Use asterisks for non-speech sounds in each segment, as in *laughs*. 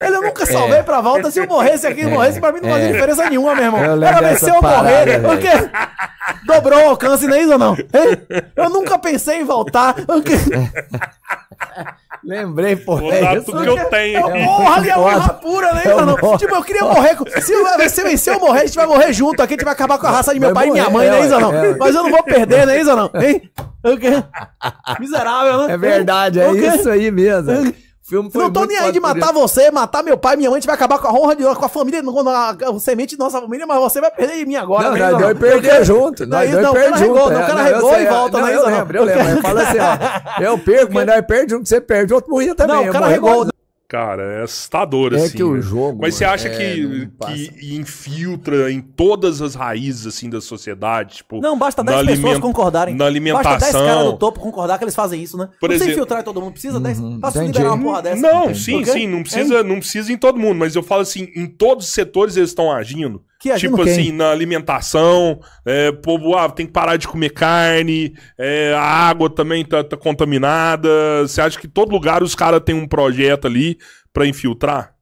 Ele eu nunca salvei é. pra volta. Se eu morresse aqui, é. morresse, pra mim não fazia é. diferença nenhuma, meu irmão. Era vencer ou morrer, O porque dobrou o alcance, nem é isso ou não? Eu nunca pensei em voltar. Lembrei, porra. Vou é dar que eu tenho. Eu é porra, é uma pura, né, mano? Tipo, eu queria morrer. Se eu vencer ou morrer, a gente vai morrer junto. Aqui a gente vai acabar com a raça de meu vai pai morrer, e minha mãe, né, isso não? Mas eu não vou perder, né, isso não? Hein? Miserável, né? É verdade, é isso aí mesmo. Filme foi não tô nem aí de matar você, matar meu pai, minha mãe, a gente vai acabar com a honra de nós, com a família, com a, a semente de nossa família, mas você vai perder em mim agora. Não, né, nós dois perdeu junto. Nós dois perdeu junto. Não, o cara regou é, e é, volta, não, eu lembro, eu lembro. Fala assim, ó, *laughs* eu perco, mas nós perdemos junto, você perde, outro morria também. Não, o cara regou. Cara, é assustador, é assim. É que o né? jogo. Mas você é, acha é, que, que infiltra em todas as raízes, assim, da sociedade? Tipo, não, basta 10 pessoas concordarem. Na alimentação. Basta 10 caras do topo concordar que eles fazem isso, né? Por não exemplo... infiltrar em todo mundo. Precisa 10. Uhum, Passa liberar uma porra dessa. Não, sim, okay? sim. Não é precisa, não precisa em todo mundo. Mas eu falo assim, em todos os setores eles estão agindo. Que tipo assim, na alimentação, é, povo, ah, tem que parar de comer carne, é, a água também tá, tá contaminada. Você acha que todo lugar os caras têm um projeto ali para infiltrar?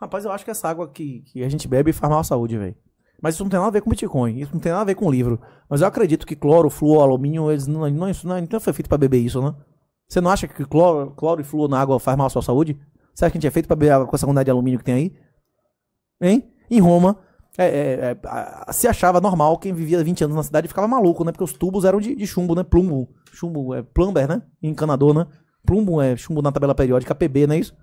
Rapaz, eu acho que essa água que, que a gente bebe faz mal à saúde, velho. Mas isso não tem nada a ver com Bitcoin, isso não tem nada a ver com livro. Mas eu acredito que cloro, flúor, alumínio, eles não, não, isso não, não foi feito para beber isso, né? Você não acha que cloro, cloro e flúor na água faz mal à sua saúde? Você acha que a gente é feito para beber água com essa quantidade de alumínio que tem aí? Hein? Em Roma, é, é, é se achava normal quem vivia 20 anos na cidade ficava maluco, né? Porque os tubos eram de, de chumbo, né? Plumbo. Chumbo é plumber, né? Encanador, né? Plumbo é chumbo na tabela periódica, PB, não é isso?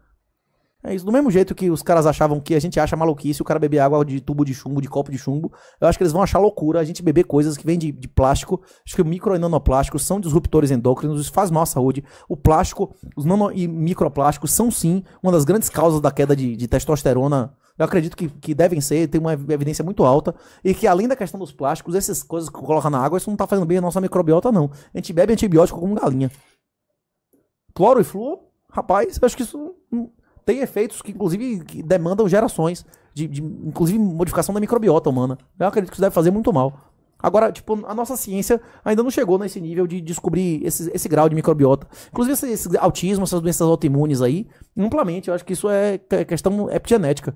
É isso. Do mesmo jeito que os caras achavam que a gente acha maluquice o cara beber água de tubo de chumbo, de copo de chumbo, eu acho que eles vão achar loucura a gente beber coisas que vêm de, de, plástico. Acho que o micro e nanoplástico são disruptores endócrinos, isso faz mal à saúde. O plástico, os nano e microplásticos são sim uma das grandes causas da queda de, de testosterona eu acredito que, que devem ser, tem uma evidência muito alta, e que além da questão dos plásticos, essas coisas que coloca na água, isso não tá fazendo bem a nossa microbiota, não. A gente bebe antibiótico como galinha. Cloro e flúor, rapaz, eu acho que isso tem efeitos que, inclusive, que demandam gerações, de, de, inclusive modificação da microbiota humana. Eu acredito que isso deve fazer muito mal. Agora, tipo, a nossa ciência ainda não chegou nesse nível de descobrir esse, esse grau de microbiota. Inclusive, esse, esse autismo, essas doenças autoimunes aí, amplamente, eu acho que isso é, é questão é epigenética.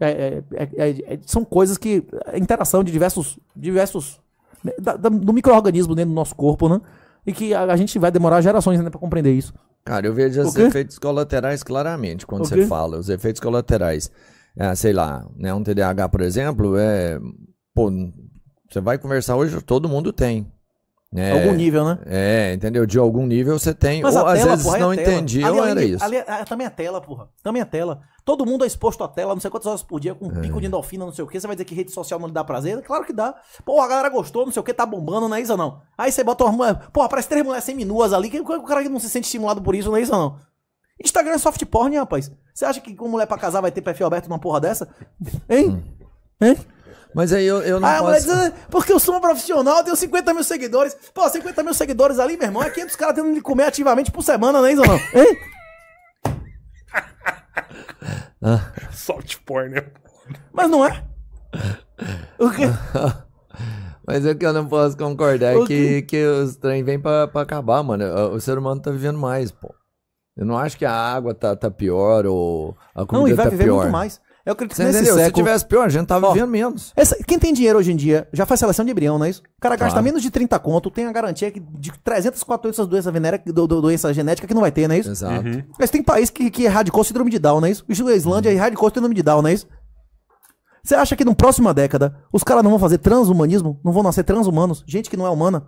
É é, é, é, são coisas que. A interação de diversos. diversos né, da, da, do microorganismo dentro do nosso corpo, né? E que a, a gente vai demorar gerações ainda né, pra para compreender isso. Cara, eu vejo os efeitos colaterais claramente quando você fala. Os efeitos colaterais. É, sei lá, né? Um TDAH, por exemplo, é. Pô, você vai conversar hoje, todo mundo tem. É, algum nível, né? É, entendeu? De algum nível você tem. Mas ou às tela, vezes porra, é não é entendia, ali, ou era ali, isso. Ali, é, é, também a tela, porra. Também a tela. Todo mundo é exposto à tela, não sei quantas horas por dia, com um é. pico de endorfina, não sei o quê. Você vai dizer que rede social não lhe dá prazer? Claro que dá. pô a galera gostou, não sei o quê, tá bombando, não é isso não? Aí você bota uma. Pô, aparece três mulheres seminuas ali, que o cara que não se sente estimulado por isso, não é isso não? Instagram é soft porn, rapaz. Você acha que com mulher pra casar vai ter perfil aberto numa porra dessa? Hein? Hum. Hein? Mas aí eu, eu não ah, posso... mas ah, porque eu sou um profissional, tenho 50 mil seguidores. Pô, 50 mil seguidores ali, meu irmão, é 500 caras tendo de comer ativamente por semana, né, Isonão? *laughs* Hein? Ah. Soft porn, né? Mas não é. O quê? *laughs* Mas é que eu não posso concordar que, que os trem vem pra, pra acabar, mano. O ser humano tá vivendo mais, pô. Eu não acho que a água tá, tá pior ou a comida tá pior. Não, e vai tá viver pior. muito mais. Eu acredito que Você nesse século... Se tivesse pior, a gente tava vivendo menos. Essa, quem tem dinheiro hoje em dia já faz seleção de embrião, não é isso? O cara gasta Claro. menos de 30 conto, tem a garantia que de 300, 400 doenças venéreas, do, do- doença genética que não vai ter, não é isso? Exato. Uhum. Mas tem país que, que erradicou o síndrome de Down, não é isso? A Islândia uhum. erradicou o síndrome de Down, não é isso? Você acha que na próxima década os caras não vão fazer transhumanismo? Não vão nascer transhumanos? Gente que não é humana?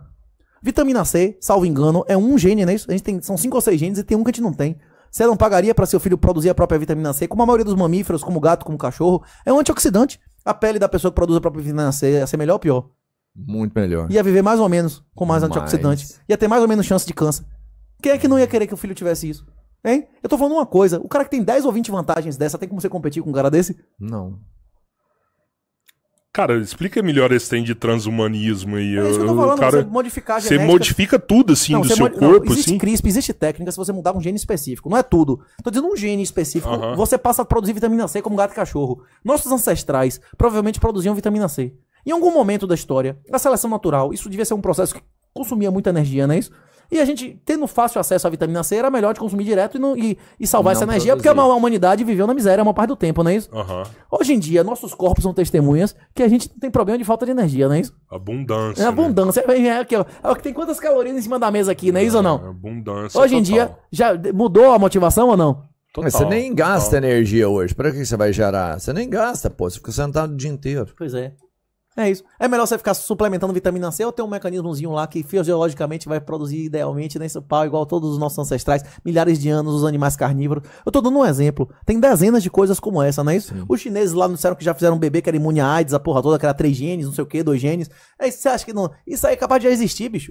Vitamina C, salvo engano, é um gene, não é isso? A gente tem, são cinco ou seis genes e tem um que a gente não tem. Você não pagaria para seu filho produzir a própria vitamina C, como a maioria dos mamíferos, como o gato, como o cachorro. É um antioxidante. A pele da pessoa que produz a própria vitamina C ia ser melhor ou pior? Muito melhor. Ia viver mais ou menos com mais Mas... antioxidante. Ia ter mais ou menos chance de câncer. Quem é que não ia querer que o filho tivesse isso? Hein? Eu tô falando uma coisa. O cara que tem 10 ou 20 vantagens dessa tem como você competir com um cara desse? Não. Cara, explica melhor esse tema de transhumanismo aí. É isso que eu tô falando, cara, você modificar Você modifica tudo, assim, não, do seu corpo, não, existe assim? CRISP, existe técnica se você mudar um gene específico. Não é tudo. Tô dizendo um gene específico. Uh -huh. Você passa a produzir vitamina C como gato e cachorro. Nossos ancestrais provavelmente produziam vitamina C. Em algum momento da história, na seleção natural, isso devia ser um processo que consumia muita energia, não é isso? E a gente, tendo fácil acesso à vitamina C, era melhor de consumir direto e, não, e, e salvar não essa energia, produzir. porque a, a, humanidade viveu na miséria uma parte do tempo, não é isso? Uhum. Hoje em dia, nossos corpos são testemunhas que a gente tem problema de falta de energia, não é isso? Abundância. É né? abundância. Né? É, o que é, tem quantas calorias em cima da mesa aqui, não é, isso ou não? É, abundância. Hoje total. em dia, já mudou a motivação ou não? Total, você nem gasta total. energia hoje. Para que você vai gerar? Você nem gasta, pô. Você fica sentado o dia inteiro. Pois é. É isso. É melhor você ficar suplementando vitamina C ou ter um mecanismozinho lá que fisiologicamente vai produzir idealmente nesse pau, igual todos os nossos ancestrais, milhares de anos, os animais carnívoros. Eu tô dando um exemplo. Tem dezenas de coisas como essa, não é isso? Sim. Os chineses lá não disseram que já fizeram um bebê que era imune à AIDS, a porra toda, que era três genes, não sei o quê, dois genes. É isso, você acha que não. Isso aí é capaz de já existir, bicho.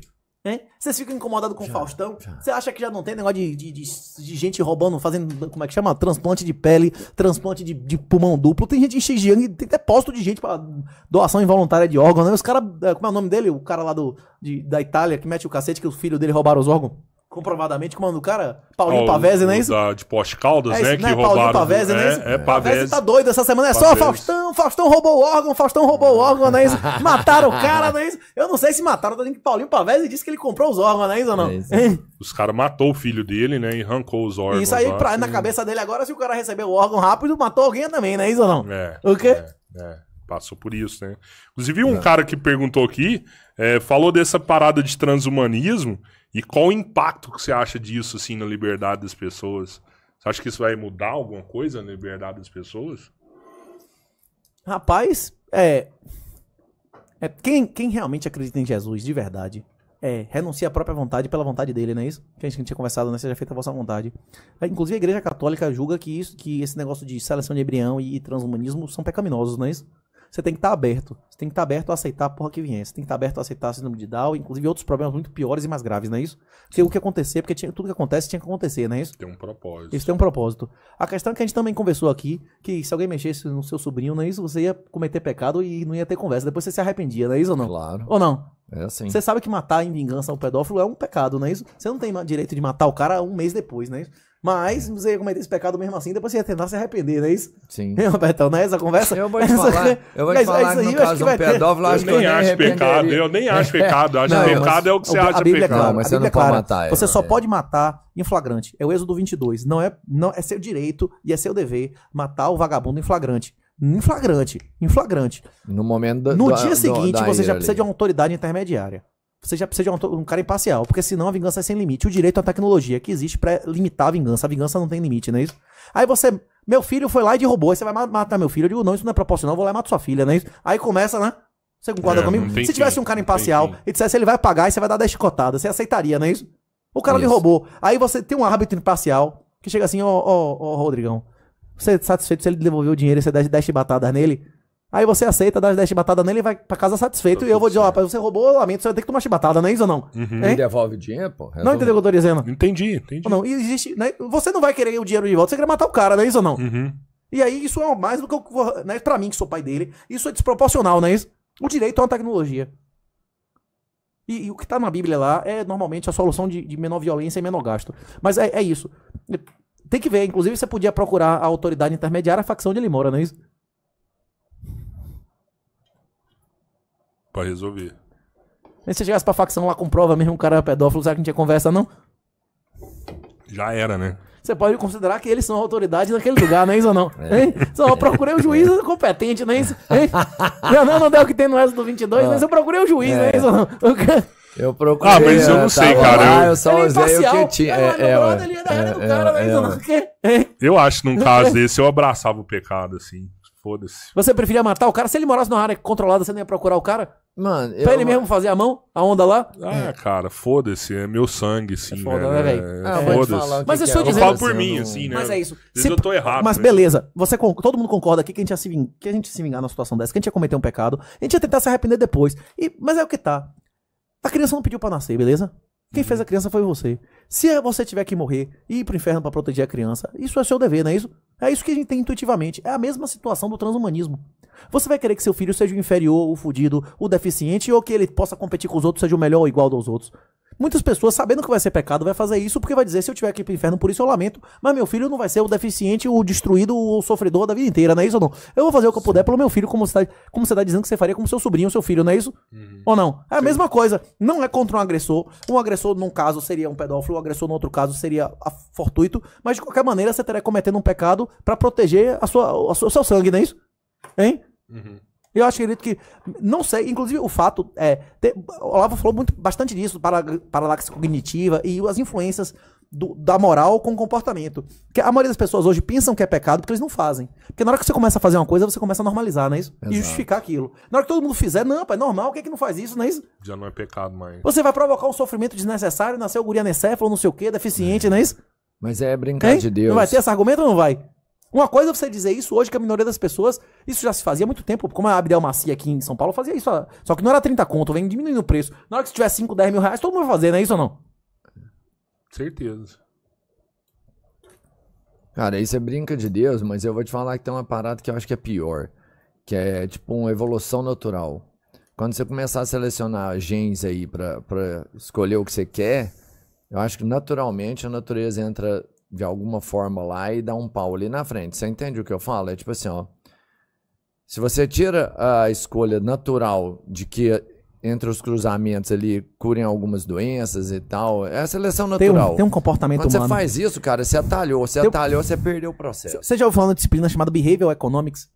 Vocês ficam incomodados com o Faustão? Você acha que já não tem negócio de, de, de, de, gente roubando, fazendo, como é que chama? Transplante de pele, transplante de, de pulmão duplo. Tem gente enxigiando e tem depósito de gente para doação involuntária de órgãos. Né? Os caras, eh, como é o nome dele? O cara lá do, de, da Itália que mete o cacete que o filho dele roubaram os órgãos comprovadamente, como o cara? Paulinho oh, Pavese, não é isso? Da, de Poste Caldas, é né? Que né? roubaram. Paulinho Pavese, é, não é isso? É, é Pavese. tá doido essa semana, é Pavese. só Faustão, Faustão roubou o órgão, Faustão roubou o órgão, não é isso? *laughs* Mataram o cara, não é isso? Eu não sei se mataram, tô dizendo que Paulinho Pavese disse que ele comprou os órgãos, não é isso ou não? É isso. *laughs* os caras matou o filho dele, né? E arrancou os órgãos. Isso aí, lá, pra, assim... na cabeça dele agora, se o cara receber o órgão rápido, matou alguém também, não é isso ou não? É. O quê? é, é passou por isso, né? Inclusive, um cara que perguntou aqui é, falou dessa parada de transhumanismo e qual o impacto que você acha disso, assim, na liberdade das pessoas? Você acha que isso vai mudar alguma coisa na liberdade das pessoas? Rapaz, é. é quem, quem realmente acredita em Jesus de verdade é, renuncia à própria vontade pela vontade dele, não é isso? Que a gente tinha conversado, né? Seja feita a vossa vontade. É, inclusive, a Igreja Católica julga que, isso, que esse negócio de seleção de embrião e transhumanismo são pecaminosos, não é isso? você tem que estar tá aberto. Você tem que estar tá aberto a aceitar a porra que vier. Você tem que estar tá aberto a aceitar a síndrome de Down, inclusive outros problemas muito piores e mais graves, não é isso? Porque o que acontecer, porque tinha, tudo que acontece tinha que acontecer, não é isso? Tem um propósito. Isso tem um propósito. A questão é que a gente também conversou aqui, que se alguém mexesse no seu sobrinho, não é isso? Você ia cometer pecado e não ia ter conversa. Depois você se arrependia, não é isso ou não? Claro. Ou não? É assim. Você sabe que matar em vingança um pedófilo é um pecado, não é isso? Você não tem direito de matar o cara um mês depois, não é isso? Mas é. você ia cometer esse pecado mesmo assim, depois você ia tentar se arrepender, não é isso? Sim. Hein, *laughs* Robertão, não é essa conversa? Eu vou te *laughs* falar, eu vou te falar é que no caso de um pedófilo, eu acho que eu nem acho pecado, eu nem acho *laughs* pecado, acho não, que pecado é o que você acha Bíblia é pecado. É claro, mas você não é pode matar. Você só né? pode matar em flagrante, é o Êxodo 22, não é, não, é seu direito e é seu dever matar o vagabundo em flagrante. Em flagrante. Em flagrante. No momento da, No dia seguinte, você já precisa ali. de uma autoridade intermediária. Você já precisa de um, um, cara imparcial, porque senão a vingança é sem limite. O direito à é tecnologia que existe para limitar a vingança. A vingança não tem limite, não é isso? Aí você. Meu filho foi lá e derrubou. Aí você vai matar meu filho. Eu digo, não, isso não é proporcional, eu vou lá e mato sua filha, não é isso? Aí começa, né? Você concorda é, comigo? Se tivesse um cara imparcial e dissesse ele vai pagar e você vai dar 10 chicotadas, você aceitaria, não é isso? O cara isso. lhe roubou. Aí você tem um árbitro imparcial que chega assim, ó, ó, ó, Rodrigão. Você é satisfeito se ele devolver o dinheiro e você der 10 chibatadas nele? Aí você aceita, dá 10 chibatadas nele e vai pra casa satisfeito. Tô e eu vou dizer, ó, rapaz, você roubou, lamento, você vai ter que tomar chibatada, não é isso ou não? Uhum. Devolve o dinheiro, pô. Resolve. Não entendeu o que eu tô dizendo? Entendi, entendi. Ou não, e existe, né? Você não vai querer o dinheiro de volta, você quer matar o cara, não é isso ou não? Uhum. E aí isso é mais do que eu vou, né, pra mim, que sou pai dele, isso é desproporcional, não é isso? O direito é uma tecnologia. E, e, o que tá na Bíblia lá é normalmente a solução de, de menor violência e menor gasto. Mas é, é isso. Tem que ver, inclusive você podia procurar a autoridade intermediária, a facção onde ele mora, não é isso? Pra resolver. E se chegasse pra facção lá com prova mesmo, um cara pedófilo, será que gente tinha conversa, não? Já era, né? Você pode considerar que eles são autoridades naquele lugar, não é isso ou não? É. Hein? Só procurei o um juiz competente, não é isso? Hein? Não, não, não deu o que tem no resto do 22, mas eu procurei o um juiz, é. não é isso ou não? Eu ah, procurei. Ah, mas eu é, não sei, cara. Lá, eu... eu só usei o que tinha. É, é, é eu acho que num caso *laughs* desse eu abraçava o pecado, assim. Foda-se. Você preferia matar o cara? Se ele morasse numa área controlada, você não ia procurar o cara? Mano, eu... Pra ele mesmo fazer a mão, a onda lá? Ah, é. cara, foda-se, é meu sangue, assim, né, é foda, né, velho? Ah, é, ah, foda-se. Mas eu estou dizendo... Eu falo por mim, assim, né? Mas é isso. Se... Eu tô errado. Mas beleza, você todo mundo concorda aqui que a gente ia se, ving... que a gente se vingar numa situação dessa, que a gente ia cometer um pecado, a gente ia tentar se arrepender depois. E... Mas é o que tá. A criança não pediu para nascer, beleza? Quem fez uhum. a criança foi você. Se é você tiver que morrer e ir pro inferno para proteger a criança, isso é seu dever, não é isso? É isso que a gente tem intuitivamente. É a mesma situação do transhumanismo. Você vai querer que seu filho seja o inferior, o fudido, o deficiente ou que ele possa competir com os outros, seja o melhor ou igual dos outros. Muitas pessoas, sabendo que vai ser pecado, vai fazer isso porque vai dizer: se eu tiver aqui pro inferno, por isso eu lamento, mas meu filho não vai ser o deficiente, o destruído, o sofredor da vida inteira, não é isso ou não? Eu vou fazer o que eu puder pelo meu filho, como você tá, como você tá dizendo que você faria com seu sobrinho, seu filho, não é isso? Uhum. Ou não? É a Sim. mesma coisa. Não é contra um agressor. Um agressor, num caso, seria um pedófilo, um agressor, no outro caso, seria fortuito, mas de qualquer maneira, você estaria cometendo um pecado para proteger a sua, a sua, o seu sangue, não é isso? Hein? Uhum. Eu acho, querido, que. Não sei, inclusive o fato. É, ter, Olavo falou muito, bastante disso, para, paralaxe cognitiva e as influências do, da moral com o comportamento. Que a maioria das pessoas hoje pensam que é pecado porque eles não fazem. Porque na hora que você começa a fazer uma coisa, você começa a normalizar, não é isso? Exato. E justificar aquilo. Na hora que todo mundo fizer, não, pai, é normal, o que é que não faz isso, não é isso? Já não é pecado mais. Você vai provocar um sofrimento desnecessário, nascer o guria necéfalo, não sei o quê, deficiente, é. não é isso? Mas é brincar hein? de Deus. Não vai ter esse argumento ou não vai? Uma coisa é você dizer isso hoje, que a minoria das pessoas, isso já se fazia há muito tempo. Como é a Abdel Macia aqui em São Paulo fazia isso. Só que não era 30 conto, vem diminuindo o preço. Na hora que você tiver 5, 10 mil reais, todo mundo vai fazer, não é isso ou não? Certeza. Cara, isso é brinca de Deus, mas eu vou te falar que tem uma parada que eu acho que é pior. Que é tipo uma evolução natural. Quando você começar a selecionar genes aí pra, pra escolher o que você quer, eu acho que naturalmente a natureza entra de alguma forma lá e dá um pau ali na frente. Você entende o que eu falo? É tipo assim, ó. Se você tira a escolha natural de que entre os cruzamentos ali curem algumas doenças e tal, é a seleção natural. Tem um, tem um comportamento Quando humano. você faz isso, cara, você atalhou, você tem... atalhou, você perdeu o processo. Você já ouviu falar de uma disciplina chamada Behavioral Economics?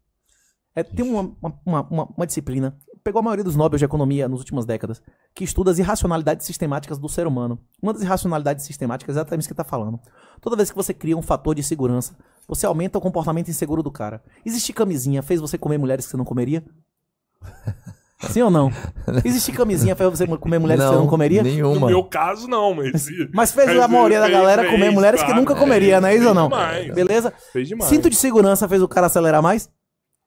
É, tem uma, uma, uma, uma disciplina pegou a maioria dos nobres de economia nas últimas décadas, que estuda as irracionalidades sistemáticas do ser humano. Uma das irracionalidades sistemáticas é exatamente isso que está falando. Toda vez que você cria um fator de segurança, você aumenta o comportamento inseguro do cara. Existir camisinha fez você comer mulheres que você não comeria? *laughs* Sim ou não? Existe camisinha fez você comer mulheres não, que você não comeria? Nenhuma. No meu caso, não, mas. mas fez mas a maioria da galera fez, comer fez, mulheres que nunca comeria, é, né? Isso ou não? Demais. Beleza? Fez demais. Cinto de segurança fez o cara acelerar mais?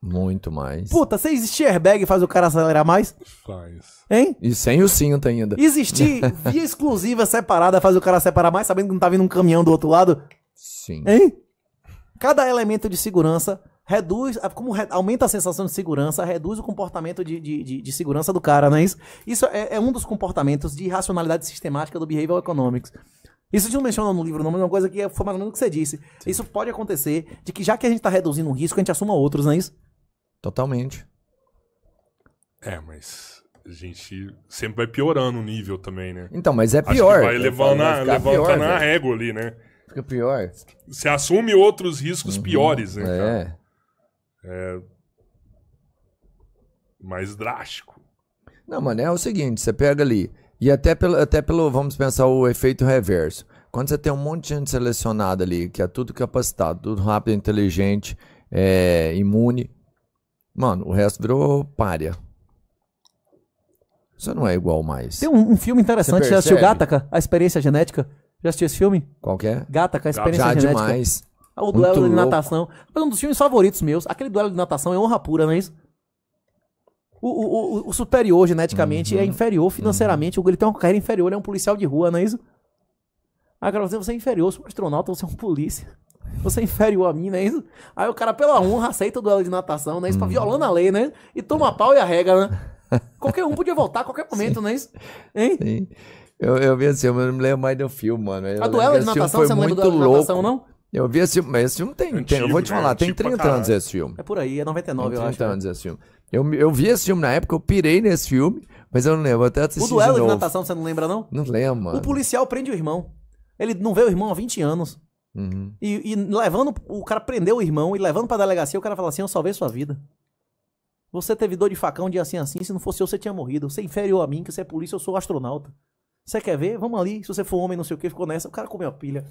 Muito mais. Puta, se existir airbag faz o cara acelerar mais? Faz. Hein? E sem o cinto ainda. Existir *laughs* via exclusiva separada faz o cara separar mais, sabendo que não tá vindo um caminhão do outro lado? Sim. Hein? Cada elemento de segurança reduz, como re, aumenta a sensação de segurança, reduz o comportamento de, de, de, de segurança do cara, não é isso? Isso é, é, um dos comportamentos de racionalidade sistemática do Behavioral Economics. Isso não menciona no livro, não, mas é uma coisa que foi mais ou menos o que você disse. Isso pode acontecer de que, já que a gente está reduzindo um risco, a gente assuma outros, não é isso? Totalmente. É, mas a gente sempre vai piorando o nível também, né? Então, mas é pior. vai levando na, levanta pior, na velho. Né? régua ali, né? Fica pior. Você assume outros riscos uhum, piores, né? É. Cara? É. é. Mais drástico. Não, mano, é o seguinte: você pega ali. E até pelo, até pelo, vamos pensar, o efeito reverso. Quando você tem um monte de gente selecionada ali, que é tudo capacitado, tudo rápido, inteligente, é, imune, Mano, o resto virou párea. Você não é igual mais. Tem um, um filme interessante, já assistiu Gataca, A Experiência Genética? Já assistiu esse filme? Qual que é? Gataca, A Experiência já Genética. Já demais. É o duelo de natação. É um dos filmes favoritos meus. Aquele duelo de natação é honra pura, não é isso? O, o, o, o superior geneticamente é uhum. é inferior uhum. financeiramente. Uhum. Ele tem uma carreira inferior, ele é um policial de rua, não é isso? Agora assim, você é inferior, você é um astronauta, você é um polícia. Você é inferior a mim, né? Aí o cara, pela honra, aceita o duelo de natação, né? Isso tá hum. violando a lei, né? E toma pau e arrega, né? *laughs* Qualquer um podia voltar a qualquer momento, Sim. né? Isso, hein? Sim. Eu, eu vi assim, eu não me lembro mais do filme, mano. Eu a duela de natação, você não lembra do duelo louco. de natação, não? Eu vi esse filme, mas esse filme tem, Antigo, tem eu vou te né? falar, tem Antigo 30 anos esse filme. É por aí, é 99, eu acho. 30 anos esse filme. Eu, eu vi esse filme na época, eu pirei nesse filme, mas eu não lembro, até até assisti O duelo de, de natação, você não lembra, não? Não lembro, mano. O policial prende o irmão. Ele não vê o irmão há 20 anos. Uhum. E, e, levando. O cara prendeu o irmão e levando pra delegacia, o cara fala assim: Eu salvei sua vida. Você teve dor de facão de assim assim, se não fosse eu, você tinha morrido. Você é inferior a mim, que você é polícia, eu sou astronauta. Você quer ver? Vamos ali. Se você for homem, não sei o que, ficou nessa. O cara comeu a pilha.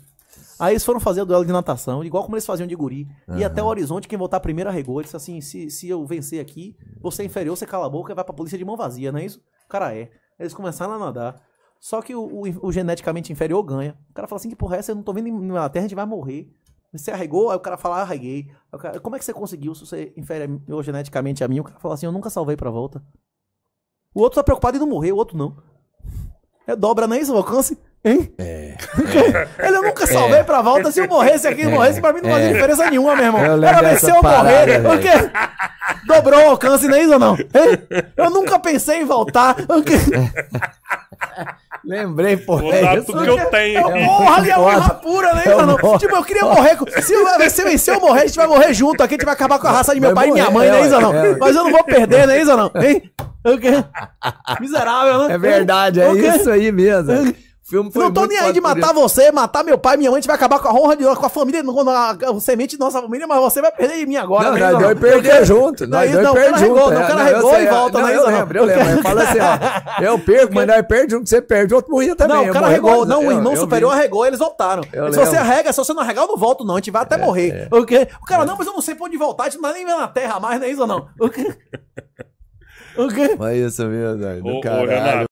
Aí eles foram fazer o duelo de natação, igual como eles faziam de guri. Uhum. E até o horizonte, quem voltar primeiro arregou. Ele disse assim: se, se eu vencer aqui, você é inferior, você cala a boca e vai pra polícia de mão vazia, não é isso? O cara é. Eles começaram a nadar. Só que o, o, o, geneticamente inferior ganha. O cara fala assim, que porra, é essa eu não tô vendo na Terra, a gente vai morrer. Você arregou? Aí o cara fala, ah, arreguei. Cara, como é que você conseguiu se você é inferior geneticamente a mim? O cara fala assim, eu nunca salvei pra volta. O outro tá preocupado em não morrer, o outro não. É dobra, não é isso, o alcance? Hein? É. *laughs* Ele eu nunca salvei é. pra volta. Se eu morresse aqui, é. morresse, pra mim não fazia é. diferença nenhuma, meu irmão. Era ver se eu morrer, O porque dobrou o alcance, não é isso ou não? Hein? Eu nunca pensei em voltar. quê? *laughs* Lembrei, pô. Vou é isso, que eu é tenho. É, né, é um honra e é honra pura, né, mano? tipo, eu queria morrer. Se você vencer eu morrer, a gente vai morrer junto. Aqui a gente vai acabar com a raça de meu vai pai morrer, e minha mãe, né, é, Isa, não? É, Mas eu não vou perder, né, Isa, não? Hein? *laughs* Miserável, né? É verdade, é isso aí mesmo. Filme foi não tô nem aí de matar você, matar meu pai, minha mãe, a gente vai acabar com a honra de nós, com a família, com a, com a semente de nossa família, mas você vai perder de mim agora. Não, né, nós dois perder junto. não dois perde junto. Não, o cara regou é. e é. volta. Não, né, eu lembro, eu lembro. Fala assim, ó, *laughs* eu perco, mas nós perde junto, você perde, o outro morria também. Não, o cara regou, não, o irmão superior arregou, eles voltaram. Se você arrega, se você não arregar, eu não volto não, a gente vai até é, morrer. O cara, não, mas eu não sei pra onde voltar, a gente não nem vendo na terra mais, né, não é isso ou não? O quê? Mas isso mesmo, do caralho.